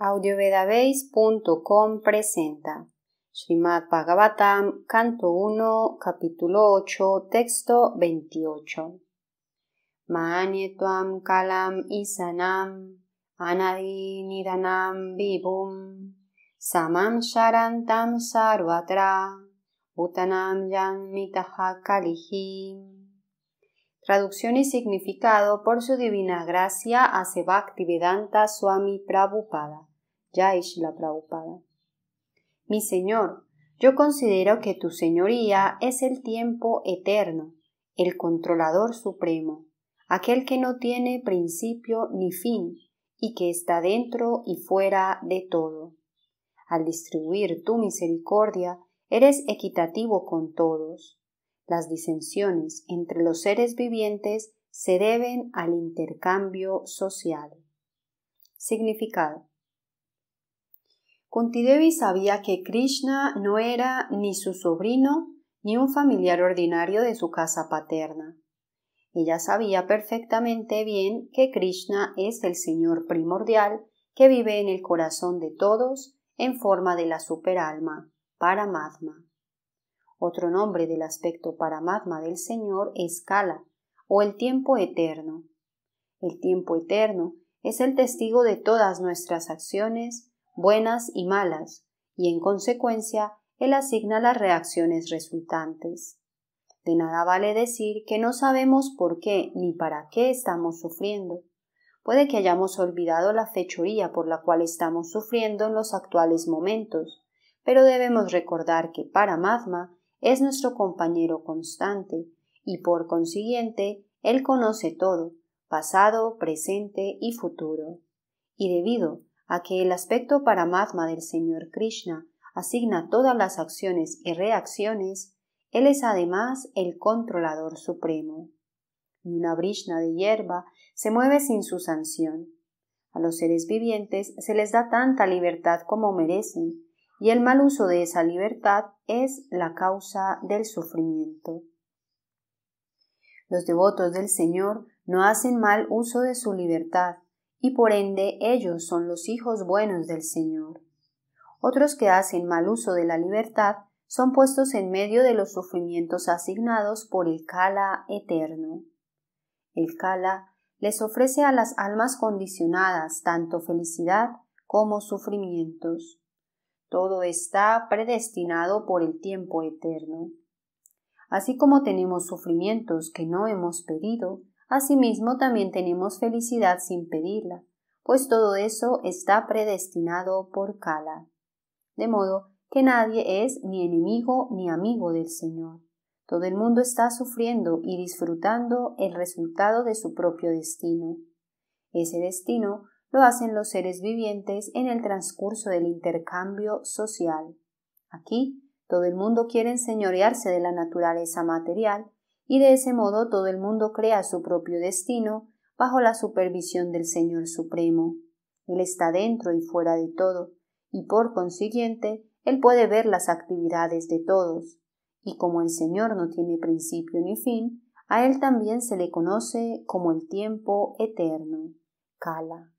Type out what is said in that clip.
audiovedabase.com presenta Srimad Bhagavatam, canto 1, capítulo 8, texto 28. Maanyatvam kalam isanam anadi nidanam vibhum samam sharantam sarvatra utanam Mitaha kalihim Traducción y significado por su divina gracia hace Vedanta Swami Prabhupada. Yaishla Prabhupada. Mi Señor, yo considero que tu señoría es el tiempo eterno, el controlador supremo, aquel que no tiene principio ni fin, y que está dentro y fuera de todo. Al distribuir tu misericordia, eres equitativo con todos. Las disensiones entre los seres vivientes se deben al intercambio social. Significado. Kuntidevi sabía que Krishna no era ni su sobrino ni un familiar ordinario de su casa paterna. Ella sabía perfectamente bien que Krishna es el Señor primordial que vive en el corazón de todos en forma de la superalma, Paramatma. Otro nombre del aspecto para magma del Señor es Kala, o el tiempo eterno. El tiempo eterno es el testigo de todas nuestras acciones, buenas y malas, y en consecuencia Él asigna las reacciones resultantes. De nada vale decir que no sabemos por qué ni para qué estamos sufriendo. Puede que hayamos olvidado la fechoría por la cual estamos sufriendo en los actuales momentos, pero debemos recordar que magma, es nuestro compañero constante, y por consiguiente, Él conoce todo, pasado, presente y futuro. Y debido a que el aspecto paramatma del Señor Krishna asigna todas las acciones y reacciones, Él es además el controlador supremo. Y una brisna de hierba se mueve sin su sanción. A los seres vivientes se les da tanta libertad como merecen, y el mal uso de esa libertad es la causa del sufrimiento. Los devotos del Señor no hacen mal uso de su libertad, y por ende ellos son los hijos buenos del Señor. Otros que hacen mal uso de la libertad son puestos en medio de los sufrimientos asignados por el Kala eterno. El Kala les ofrece a las almas condicionadas tanto felicidad como sufrimientos. Todo está predestinado por el tiempo eterno. Así como tenemos sufrimientos que no hemos pedido, asimismo también tenemos felicidad sin pedirla, pues todo eso está predestinado por Kala. De modo que nadie es ni enemigo ni amigo del Señor. Todo el mundo está sufriendo y disfrutando el resultado de su propio destino. Ese destino lo hacen los seres vivientes en el transcurso del intercambio social. Aquí, todo el mundo quiere enseñorearse de la naturaleza material y de ese modo todo el mundo crea su propio destino bajo la supervisión del Señor Supremo. Él está dentro y fuera de todo, y por consiguiente, Él puede ver las actividades de todos. Y como el Señor no tiene principio ni fin, a Él también se le conoce como el tiempo eterno, Kala.